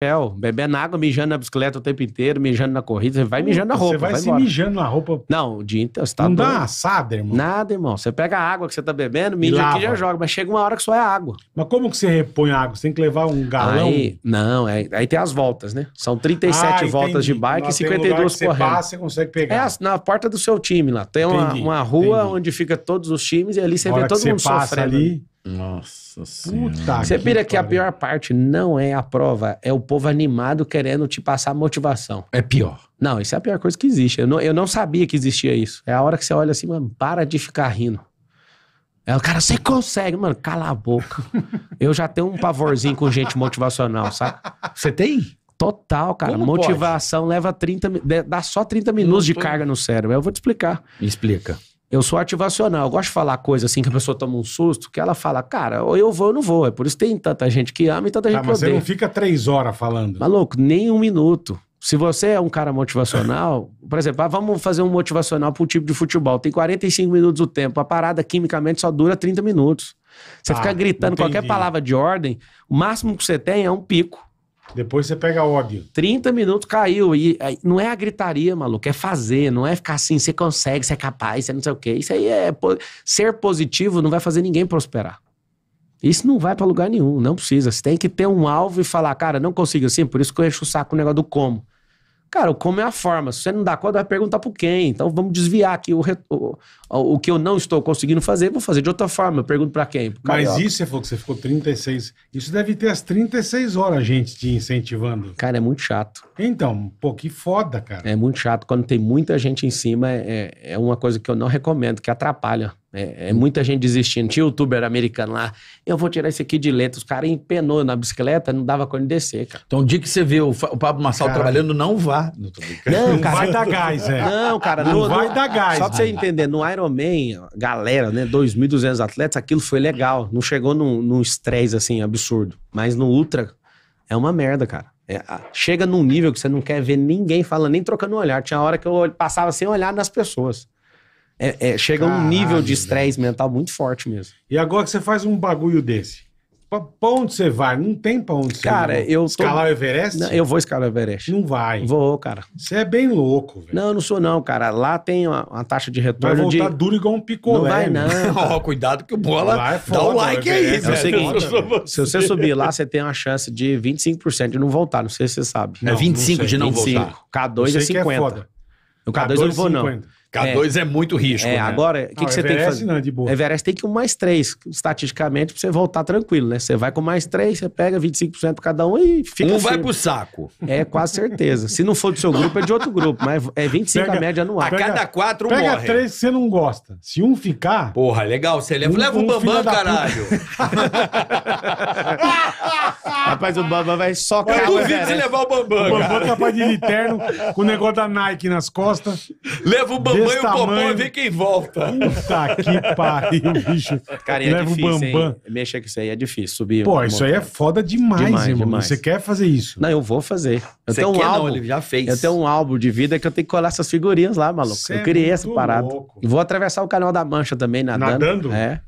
papel. Bebendo água, mijando na bicicleta o tempo inteiro, mijando na corrida. Você vai mijando na roupa. Você vai, vai se embora. mijando na roupa. Não, o dia inteiro. Você tá não dá uma assada, irmão. Nada, irmão. Você pega a água que você tá bebendo, mija aqui e já joga. Mas chega uma hora que só é água. Mas como que você repõe a água? Você tem que levar um galão? Aí, não, é, aí tem as voltas, né? São 37 ah, voltas de bike lá e 52 um correndo. Você passa, você consegue pegar. É na porta do seu time lá. Tem uma, uma rua entendi. onde fica todos os times e ali você vê todo mundo sofrendo. Ali, nossa Senhora. Você pira que, que a pior parte não é a prova, é o povo animado querendo te passar motivação. É pior. Não, isso é a pior coisa que existe. Eu não, eu não sabia que existia isso. É a hora que você olha assim, mano, para de ficar rindo. É, o cara, você consegue, mano, cala a boca. Eu já tenho um pavorzinho com gente motivacional, sabe? Você tem? Total, cara. Como Motivação pode? leva 30 Dá só 30 minutos de carga no cérebro. Eu vou te explicar. Me explica. Eu sou ativacional, eu gosto de falar coisa assim que a pessoa toma um susto, que ela fala, cara, ou eu vou ou não vou. É por isso que tem tanta gente que ama e tanta tá, gente que odeia. Mas você não fica três horas falando. Maluco, nem um minuto. Se você é um cara motivacional, por exemplo, ah, vamos fazer um motivacional para um tipo de futebol. Tem 45 minutos o tempo. A parada quimicamente só dura 30 minutos. Você ah, fica gritando entendi. qualquer palavra de ordem, o máximo que você tem é um pico. Depois você pega ódio. 30 minutos caiu. E não é a gritaria, maluco, é fazer, não é ficar assim, você consegue, você é capaz, você não sei o quê. Isso aí é. Ser positivo não vai fazer ninguém prosperar. Isso não vai para lugar nenhum, não precisa. Você tem que ter um alvo e falar, cara, não consigo assim, por isso que eu encho o saco o negócio do como. Cara, como é a forma. Se você não dá conta, vai perguntar para quem. Então vamos desviar aqui o, o, o que eu não estou conseguindo fazer, vou fazer de outra forma. Eu pergunto para quem? Pro Mas isso você falou que você ficou 36. Isso deve ter as 36 horas a gente te incentivando. Cara, é muito chato. Então, pô, que foda, cara. É muito chato. Quando tem muita gente em cima, é, é uma coisa que eu não recomendo, que atrapalha. É, é, muita gente desistindo. Tinha youtuber americano lá. Eu vou tirar esse aqui de letra. Os caras empenou na bicicleta, não dava conta descer, cara. Então, o dia que você vê o, o Pablo Marçal cara... trabalhando, não vá. Não, não, cara. Vai dar gás, é. Não, cara. Não vai no, dar gás. Só pra você entender, no Ironman, galera, né? 2.200 atletas, aquilo foi legal. Não chegou num, num estresse, assim, absurdo. Mas no Ultra, é uma merda, cara. É, chega num nível que você não quer ver ninguém falando, nem trocando um olhar. Tinha hora que eu passava sem olhar nas pessoas. É, é, chega a um nível de estresse mental muito forte mesmo. E agora que você faz um bagulho desse, pra, pra onde você vai? Não tem pra onde você cara, vai. eu tô... Escalar o Everest? Não, eu vou escalar o Everest. Não vai. Vou, cara. Você é bem louco, velho. Não, eu não sou não, cara. Lá tem uma, uma taxa de retorno Vai voltar de... duro igual um picolé. Não vai não. Ó, cuidado que o bola é foda, dá um like aí. É, é o seguinte, foda, se você subir lá, você tem uma chance de 25% de não voltar. Não sei se você sabe. Não, é 25 não de não 25. voltar. K2 é 50. É foda. O K2, K2 eu não vou 50. não. K2 é, é muito risco. É, né? agora, o que, que, você Everest, tem que fazer? Não, de boa. Everest tem que um mais três, estatisticamente, pra você voltar tranquilo, né? Você vai com mais três, você pega 25% cada um e fica. Um assim. vai pro saco. É, quase certeza. Se não for do seu grupo, é de outro grupo, mas é 25 pega, a média anual. A cada quatro, um pega morre. três que você não gosta. Se um ficar. Porra, legal, você leva. Um, leva um o Bambam, caralho. Rapaz, o Bambam vai só cair. Eu duvido de levar o Bambam. O Bambam é capaz de ir de com o negócio da Nike nas costas. Leva o Bambam e o Popó e vê quem volta. Puta que pariu, bicho. Cara, é Leva difícil, o Bambam. Hein? Mexer com isso aí é difícil subir. Pô, isso aí é foda demais, demais irmão. Demais. Você quer fazer isso? Não, eu vou fazer. Eu Você tenho um álbum, não, ele já fez. Eu tenho um álbum de vida que eu tenho que colar essas figurinhas lá, maluco. eu é criei é essa parada. Louco. vou atravessar o canal da Mancha também nadando. Nadando? É.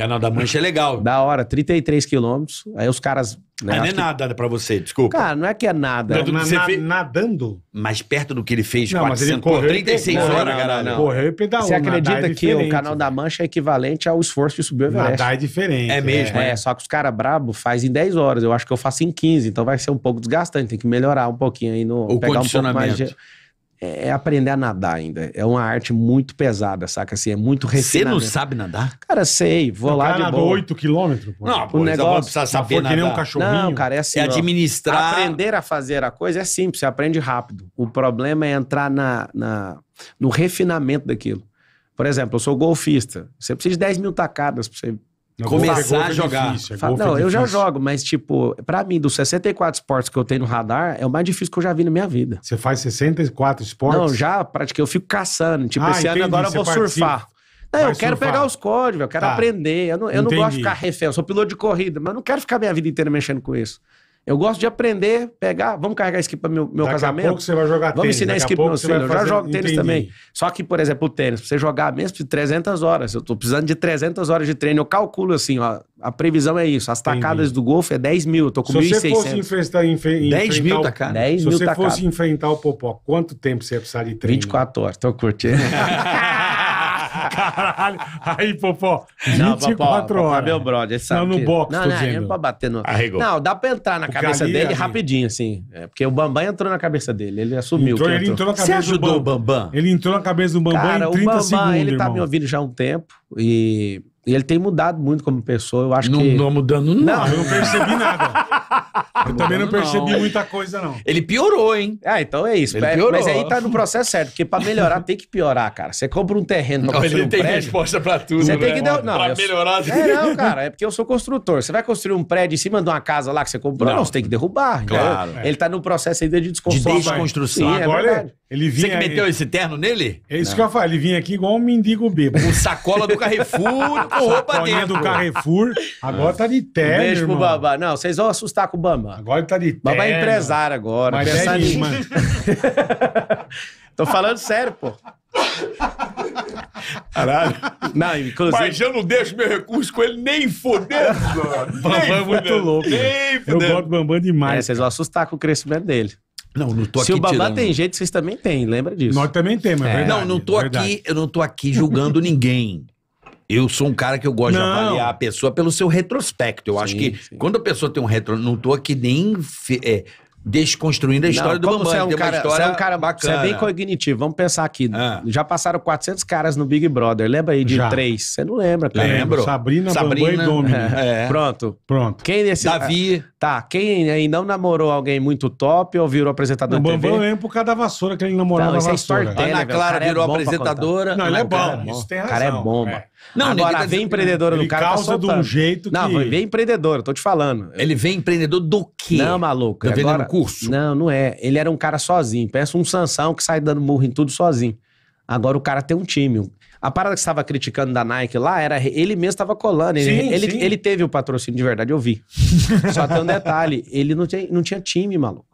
Canal da Mancha é legal. Da hora, 33 quilômetros. Aí os caras. Né, não é que... nada pra você, desculpa. Cara, não é que é nada. Não, na, na, fez... Nadando? Mais perto do que ele fez, não, 400, mas ele correu 36 não, horas, caralho. Correu e pedalou. Você é acredita é que o Canal da Mancha é equivalente ao esforço de subir o Everest? Nadar é diferente. É mesmo, é. é. só que os caras brabo fazem em 10 horas. Eu acho que eu faço em 15, então vai ser um pouco desgastante. Tem que melhorar um pouquinho aí no... O pegar condicionamento. Um pouco mais de... É, é aprender a nadar ainda. É uma arte muito pesada, saca? Assim, é muito refinado Você não sabe nadar? Cara, sei. Vou o lá cara de boa. 8 quilômetros? Pô. Não, pô, o negócio... precisa saber nadar. Que nem um cachorrinho. Não, cara, é assim. É administrar... Aprender a fazer a coisa é simples, você aprende rápido. O problema é entrar na, na, no refinamento daquilo. Por exemplo, eu sou golfista. Você precisa de 10 mil tacadas pra você começar é a é jogar. Difícil, é não, eu já jogo, mas tipo, para mim, dos 64 esportes que eu tenho no radar, é o mais difícil que eu já vi na minha vida. Você faz 64 esportes? Não, já pratiquei, eu fico caçando. Tipo, ah, esse entendi, ano agora eu vou surfar. Não, eu quero surfar. pegar os códigos, eu quero tá. aprender. Eu, não, eu não gosto de ficar refém, eu sou piloto de corrida, mas eu não quero ficar minha vida inteira mexendo com isso. Eu gosto de aprender, pegar, vamos carregar isso para meu, meu daqui casamento. Daqui a pouco você vai jogar vamos tênis. Vamos ensinar isso para meus filhos. Eu já jogo entendi. tênis também. Só que, por exemplo, o tênis, você jogar mesmo de 300 horas. Eu tô precisando de 300 horas de treino. Eu calculo assim, ó, a previsão é isso. As tacadas entendi. do golfe é 10 mil. Eu tô com 1.600. Se 1, você fosse enfrentar, enfre, 10 mil 10 mil Se você fosse enfrentar o Popó, quanto tempo você ia precisar de treino? 24 horas. Tô curtindo. Caralho. Aí, Popó, 24 não, quatro horas. meu brother, sabe não, no box, não, não, é Não, pra bater no... Arregou. Não, dá pra entrar na cabeça dele ali. rapidinho, assim. É, porque o Bambam entrou na cabeça dele, ele assumiu entrou, que ele entrou. entrou na cabeça Você ajudou o Bambam? Ele entrou na cabeça do Bambam Cara, em 30 o Bambam, segundos, ele tá irmão. tá me ouvindo já há um tempo e... E ele tem mudado muito como pessoa, eu acho não, que... Não mudando não. Não, eu não percebi nada. Eu também não percebi muita coisa, não. Ele piorou, hein? Ah, então é isso. Ele é, piorou. Mas aí tá no processo certo, porque pra melhorar tem que piorar, cara. Você compra um terreno pra Não, construir ele tem resposta pra tudo, Você né? tem que não, pra eu- melhorar. É, não, cara, é porque eu sou construtor. Você vai construir um prédio em cima de uma casa lá que você comprou? Não, Não. você tem que derrubar. Claro. Ele tá no processo ainda de desconstrução. De desconstrução. Sim, é Agora ele, vinha Você que meteu esse terno nele? É isso que eu falei, ele vinha aqui igual um mendigo bêbado. Com sacola do Carrefour com roupa Sacolinha dentro. do Carrefour, agora tá de terno, Beijo pro babá. Não, vocês vão assustar com o Bambam. Agora ele tá de é terno. Bambam é empresário agora. Mas é Tô falando sério, pô. Caralho. Não, inclusive... Mas eu não deixo meu recurso com ele nem fodendo, mano. Bambam é muito louco. Nem eu gosto do Bambam demais. É, vocês vão assustar com o crescimento dele. Não, não tô aqui. Se o babá tem jeito, vocês também têm, lembra disso. Nós também temos, é, é. verdade. Não, não tô, é aqui, eu não tô aqui julgando ninguém. Eu sou um cara que eu gosto não. de avaliar a pessoa pelo seu retrospecto. Eu sim, acho que sim. quando a pessoa tem um retro, não tô aqui nem é, desconstruindo a história não, do Bambam. Você é um cara, história é um cara bacana. Você é bem cognitivo. Vamos pensar aqui. Ah. Já passaram 400 caras no Big Brother. Lembra aí de Já. três? Você não lembra, cara? Lembro. Sabrina, Sabrina Bambam e é. é. Pronto. Pronto. Quem nesse... Davi. Tá, quem aí não namorou alguém muito top ou virou apresentador de TV? O Bambam é eu lembro por causa da vassoura, que ele namorava não, é vassoura. É Ana Clara virou apresentadora. Não, ele é bom. Isso tem razão. O cara é bom, mano. Não, Agora, tá vem empreendedor no cara. Tá causa tá soltando. de um jeito que. Não, vem empreendedor, tô te falando. Ele vem empreendedor do quê? Não, maluco. Tá vendendo Agora... curso? Não, não é. Ele era um cara sozinho. Pensa um Sansão que sai dando murro em tudo sozinho. Agora o cara tem um time. A parada que estava criticando da Nike lá era ele mesmo estava colando. Ele, sim, ele, sim. ele, teve o patrocínio de verdade, eu vi. Só tem um detalhe: ele não, não tinha time, maluco.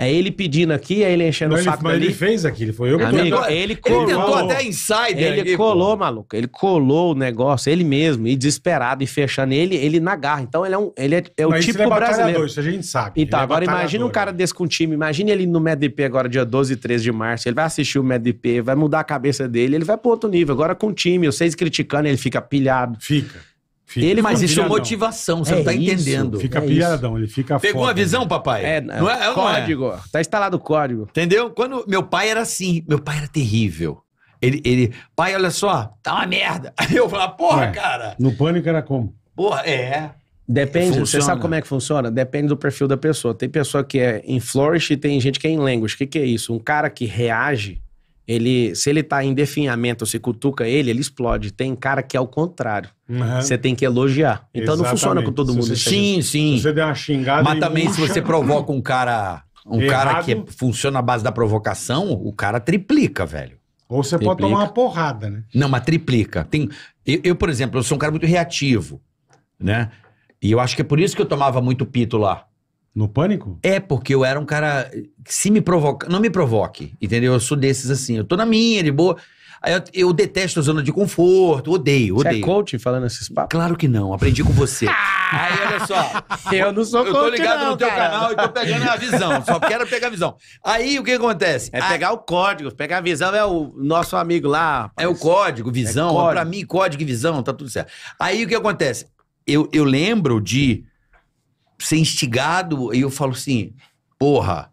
É ele pedindo aqui, é ele enchendo o saco ele, dali. Mas ele fez aquilo, foi eu que Amigo, ele colou. Ele tentou até insider. Ele aqui, colou, pô. maluco. Ele colou o negócio, ele mesmo, e desesperado, e fechando ele, ele na garra. Então ele é, um, ele é, é o mas tipo ele é brasileiro. Isso a gente sabe. Então, é agora imagina um cara né? desse com um time, imagine ele no MedP agora, dia 12 e 13 de março. Ele vai assistir o MedP, vai mudar a cabeça dele, ele vai pro outro nível. Agora com o time, vocês criticando, ele fica pilhado. Fica. Fica ele, mas isso é motivação, você é não tá isso, entendendo. Fica é ele fica Pegou foda, a visão, né? papai? É, não é, é, código. Não é. Tá instalado o código. Entendeu? Quando meu pai era assim, meu pai era terrível. Ele, ele pai, olha só, tá uma merda. Aí eu falava, porra, é. cara. No pânico era como? Porra, é. Depende, funciona. você sabe como é que funciona? Depende do perfil da pessoa. Tem pessoa que é em flourish e tem gente que é em language. O que, que é isso? Um cara que reage ele, se ele tá em definhamento, se cutuca ele, ele explode. Tem cara que é o contrário. Uhum. Você tem que elogiar. Então Exatamente. não funciona com todo mundo. Sim, sim. Se você der uma xingada. Mas também se você provoca um cara, um Errado. cara que funciona à base da provocação, o cara triplica, velho. Ou você triplica. pode tomar uma porrada, né? Não, mas triplica. Tem, eu, eu, por exemplo, eu sou um cara muito reativo, né? E eu acho que é por isso que eu tomava muito pito lá. No pânico? É, porque eu era um cara. Se me provoca. Não me provoque, entendeu? Eu sou desses assim. Eu tô na minha, de boa. Aí eu, eu detesto a zona de conforto, odeio, odeio. Você é coach falando esses papos? Claro que não, aprendi com você. Aí olha só. Eu não sou eu coach. Eu tô ligado não, no teu cara. canal e tô pegando a visão, só quero pegar a visão. Aí o que acontece? É a... pegar o código, pegar a visão é o nosso amigo lá. É o código, visão. É código. Pra mim, código e visão, tá tudo certo. Aí o que acontece? Eu, eu lembro de ser instigado e eu falo assim, porra,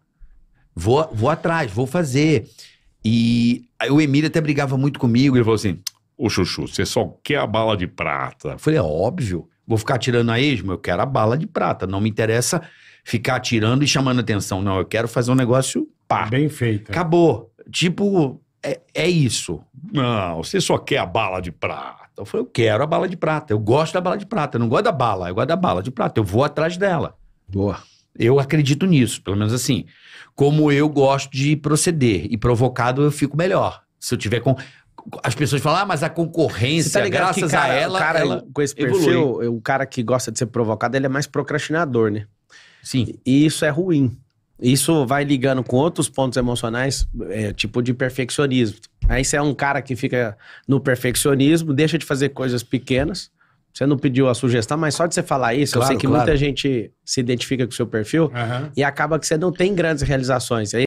vou, vou atrás, vou fazer. E o Emílio até brigava muito comigo, ele falou assim, ô Chuchu, você só quer a bala de prata. Eu falei, é óbvio, vou ficar tirando a esmo, eu quero a bala de prata, não me interessa ficar tirando e chamando atenção, não, eu quero fazer um negócio pá. Bem feito. Acabou, tipo, é, é isso. Não, você só quer a bala de prata. Então eu falei, eu quero a bala de prata. Eu gosto da bala de prata. Eu não gosto da bala, eu gosto da bala de prata. Eu vou atrás dela. Boa. Eu acredito nisso, pelo menos assim. Como eu gosto de proceder e provocado, eu fico melhor. Se eu tiver com. As pessoas falam, ah, mas a concorrência, tá graças que, cara, a ela. O cara ela com esse perfil, evolui. o cara que gosta de ser provocado, ele é mais procrastinador, né? Sim. E isso é ruim. Isso vai ligando com outros pontos emocionais, é, tipo de perfeccionismo. Aí você é um cara que fica no perfeccionismo, deixa de fazer coisas pequenas. Você não pediu a sugestão, mas só de você falar isso, claro, eu sei que claro. muita gente se identifica com o seu perfil uhum. e acaba que você não tem grandes realizações. Aí